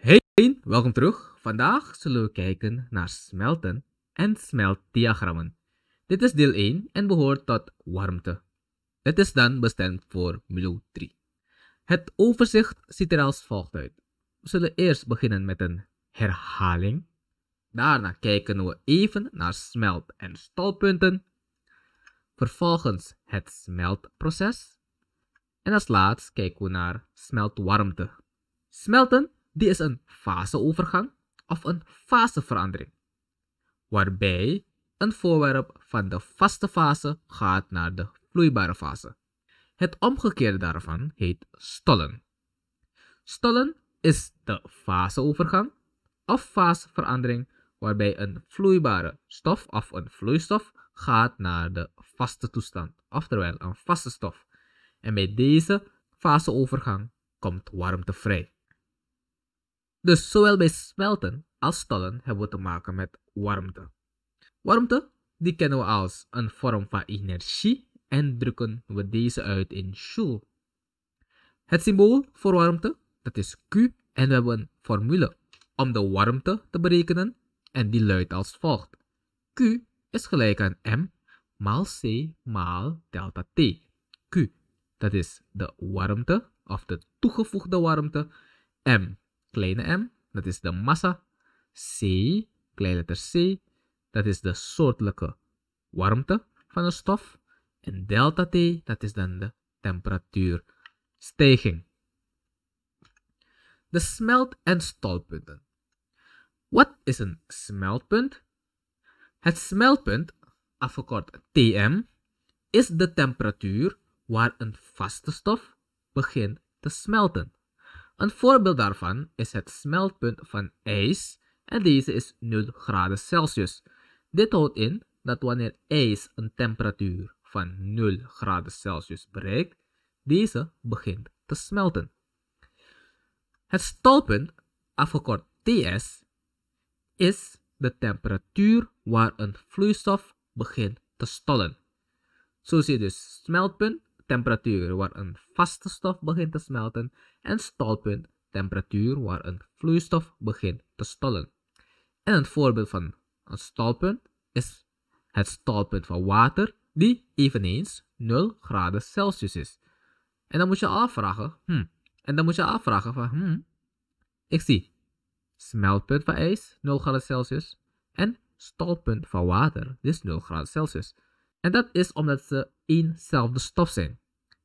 Hey, welkom terug. Vandaag zullen we kijken naar smelten en smeltdiagrammen. Dit is deel 1 en behoort tot warmte. Het is dan bestemd voor module 3. Het overzicht ziet er als volgt uit. We zullen eerst beginnen met een herhaling. Daarna kijken we even naar smelt- en stalpunten. Vervolgens het smeltproces. En als laatst kijken we naar smeltwarmte. Smelten dit is een faseovergang of een faseverandering, waarbij een voorwerp van de vaste fase gaat naar de vloeibare fase. Het omgekeerde daarvan heet stollen. Stollen is de faseovergang of faseverandering waarbij een vloeibare stof of een vloeistof gaat naar de vaste toestand, oftewel een vaste stof. En bij deze faseovergang komt warmte vrij. Dus zowel bij smelten als stollen hebben we te maken met warmte. Warmte die kennen we als een vorm van energie en drukken we deze uit in Joule. Het symbool voor warmte, dat is Q en we hebben een formule om de warmte te berekenen en die luidt als volgt. Q is gelijk aan M maal C maal delta T. Q, dat is de warmte of de toegevoegde warmte. M kleine m, dat is de massa. C, kleine letter c, dat is de soortelijke warmte van een stof. En delta T, dat is dan de temperatuurstijging. De smelt- en stolpunten. Wat is een smeltpunt? Het smeltpunt, afgekort Tm, is de temperatuur waar een vaste stof begint te smelten. Een voorbeeld daarvan is het smeltpunt van ijs en deze is 0 graden Celsius. Dit houdt in dat wanneer ijs een temperatuur van 0 graden Celsius bereikt, deze begint te smelten. Het stalpunt, afgekort TS, is de temperatuur waar een vloeistof begint te stollen. Zo zie je dus smeltpunt, temperatuur waar een vaste stof begint te smelten en stalpunt temperatuur waar een vloeistof begint te stollen. En een voorbeeld van een stalpunt is het stalpunt van water die eveneens 0 graden Celsius is. En dan moet je afvragen, hmm, en dan moet je afvragen van, hmm, ik zie smeltpunt van ijs 0 graden Celsius en stalpunt van water, dus 0 graden Celsius. En dat is omdat ze éénzelfde stof zijn.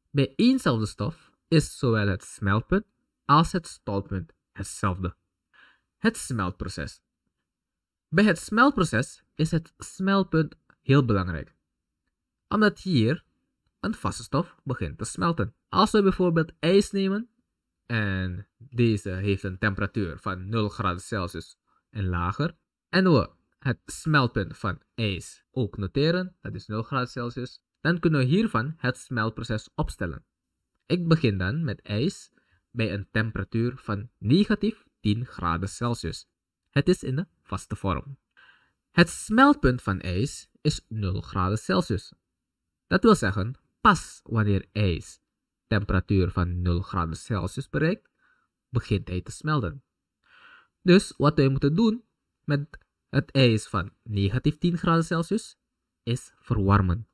Bij éénzelfde stof is zowel het smeltpunt als het stalpunt hetzelfde. Het smeltproces. Bij het smeltproces is het smeltpunt heel belangrijk, omdat hier een vaste stof begint te smelten. Als we bijvoorbeeld ijs nemen en deze heeft een temperatuur van 0 graden Celsius en lager, en we het smeltpunt van ijs ook noteren, dat is 0 graden Celsius, dan kunnen we hiervan het smeltproces opstellen. Ik begin dan met ijs bij een temperatuur van negatief 10 graden Celsius. Het is in de vaste vorm. Het smeltpunt van ijs is 0 graden Celsius. Dat wil zeggen, pas wanneer ijs temperatuur van 0 graden Celsius bereikt, begint hij te smelten. Dus wat wij moeten doen met het ijs van negatief 10 graden Celsius is verwarmen.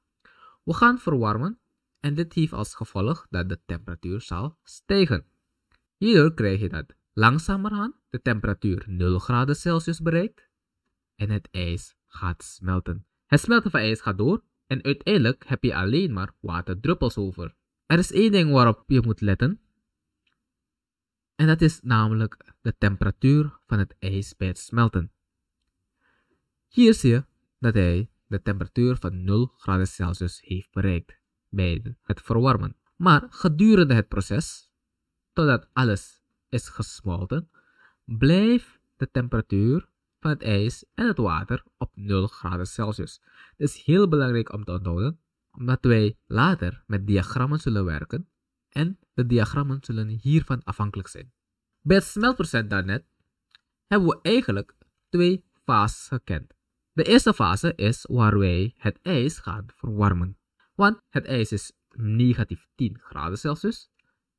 We gaan verwarmen en dit heeft als gevolg dat de temperatuur zal stijgen. Hierdoor krijg je dat langzamerhand de temperatuur 0 graden Celsius bereikt en het ijs gaat smelten. Het smelten van ijs gaat door en uiteindelijk heb je alleen maar waterdruppels over. Er is één ding waarop je moet letten. En dat is namelijk de temperatuur van het ijs bij het smelten. Hier zie je dat hij de temperatuur van 0 graden Celsius heeft bereikt bij het verwarmen. Maar gedurende het proces, totdat alles is gesmolten, blijft de temperatuur van het ijs en het water op 0 graden Celsius. Dit is heel belangrijk om te onthouden, omdat wij later met diagrammen zullen werken en de diagrammen zullen hiervan afhankelijk zijn. Bij het smeltproces daarnet hebben we eigenlijk twee fases gekend. De eerste fase is waar wij het ijs gaan verwarmen. Want het ijs is negatief 10 graden Celsius.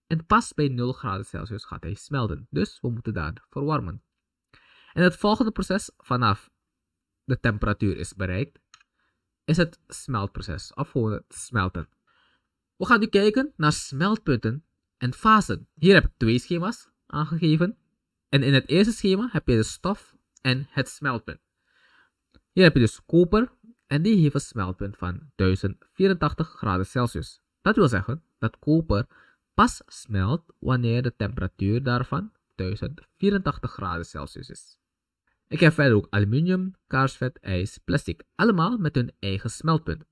En pas bij 0 graden Celsius gaat hij smelten. Dus we moeten daar verwarmen. En het volgende proces vanaf de temperatuur is bereikt, is het smeltproces. Of gewoon het smelten. We gaan nu kijken naar smeltpunten en fasen. Hier heb ik twee schema's aangegeven. En in het eerste schema heb je de stof en het smeltpunt. Hier heb je dus koper en die heeft een smeltpunt van 1084 graden Celsius. Dat wil zeggen dat koper pas smelt wanneer de temperatuur daarvan 1084 graden Celsius is. Ik heb verder ook aluminium, kaarsvet, ijs, plastic, allemaal met hun eigen smeltpunt.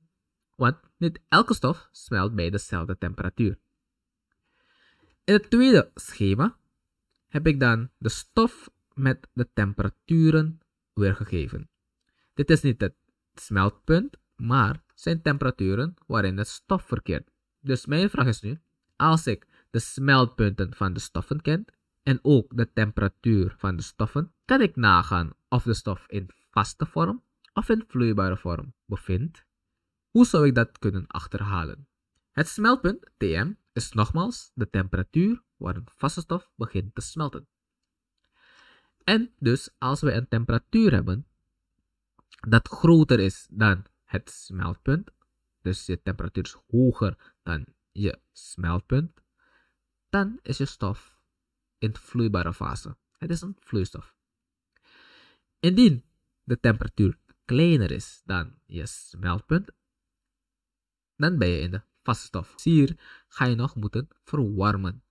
Want niet elke stof smelt bij dezelfde temperatuur. In het tweede schema heb ik dan de stof met de temperaturen weergegeven. Dit is niet het smeltpunt, maar zijn temperaturen waarin het stof verkeert. Dus mijn vraag is nu, als ik de smeltpunten van de stoffen ken en ook de temperatuur van de stoffen, kan ik nagaan of de stof in vaste vorm of in vloeibare vorm bevindt. Hoe zou ik dat kunnen achterhalen? Het smeltpunt, Tm, is nogmaals de temperatuur waar een vaste stof begint te smelten. En dus als we een temperatuur hebben dat groter is dan het smeltpunt. Dus je temperatuur is hoger dan je smeltpunt. Dan is je stof in vloeibare fase. Het is een vloeistof. Indien de temperatuur kleiner is dan je smeltpunt, dan ben je in de vaste stof. Hier ga je nog moeten verwarmen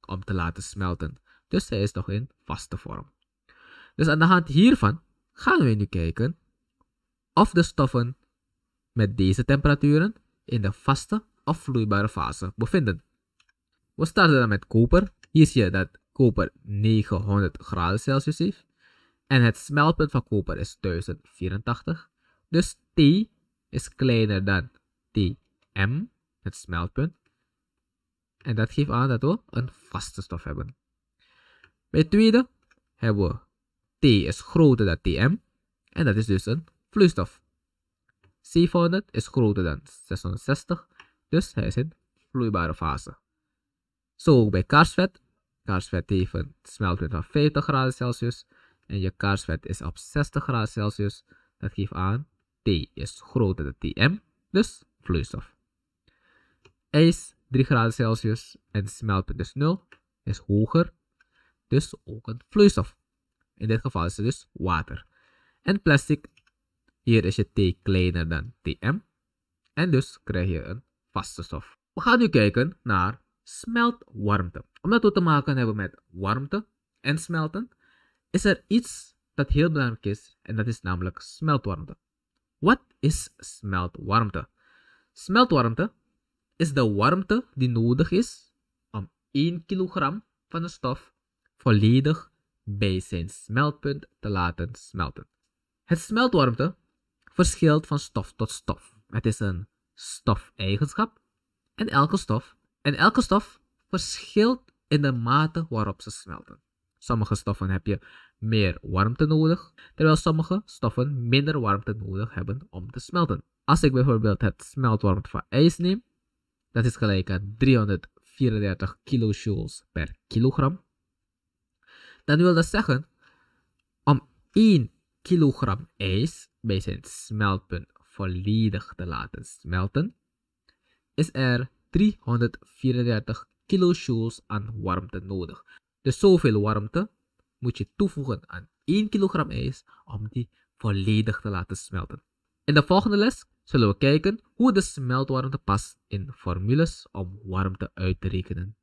om te laten smelten. Dus hij is nog in vaste vorm. Dus aan de hand hiervan gaan we nu kijken of de stoffen met deze temperaturen in de vaste of vloeibare fase bevinden. We starten dan met koper. Hier zie je dat koper 900 graden Celsius heeft. En het smeltpunt van koper is 1084. Dus T is kleiner dan Tm, het smeltpunt. En dat geeft aan dat we een vaste stof hebben. Bij tweede hebben we T is groter dan Tm. En dat is dus een vloeistof. 700 is groter dan 660, dus hij is in vloeibare fase. Zo ook bij kaarsvet. Kaarsvet heeft een smeltpunt van 50 graden Celsius en je kaarsvet is op 60 graden Celsius. Dat geeft aan T is groter dan Tm, dus vloeistof. IJs 3 graden Celsius en smeltpunt is 0, is hoger, dus ook een vloeistof. In dit geval is het dus water. En plastic hier is je T kleiner dan Tm. En dus krijg je een vaste stof. We gaan nu kijken naar smeltwarmte. Omdat we te maken hebben met warmte en smelten, is er iets dat heel belangrijk is en dat is namelijk smeltwarmte. Wat is smeltwarmte? Smeltwarmte is de warmte die nodig is om 1 kilogram van een stof volledig bij zijn smeltpunt te laten smelten. Het smeltwarmte verschilt van stof tot stof. Het is een stofeigenschap en elke stof, en elke stof verschilt in de mate waarop ze smelten. Sommige stoffen heb je meer warmte nodig, terwijl sommige stoffen minder warmte nodig hebben om te smelten. Als ik bijvoorbeeld het smeltwarmte van ijs neem, dat is gelijk aan 334 kilojoules per kilogram. Dan wil dat zeggen, om 1 kilogram ijs bij zijn smeltpunt volledig te laten smelten, is er 334 kilojoules aan warmte nodig. Dus zoveel warmte moet je toevoegen aan 1 kg ijs om die volledig te laten smelten. In de volgende les zullen we kijken hoe de smeltwarmte past in formules om warmte uit te rekenen.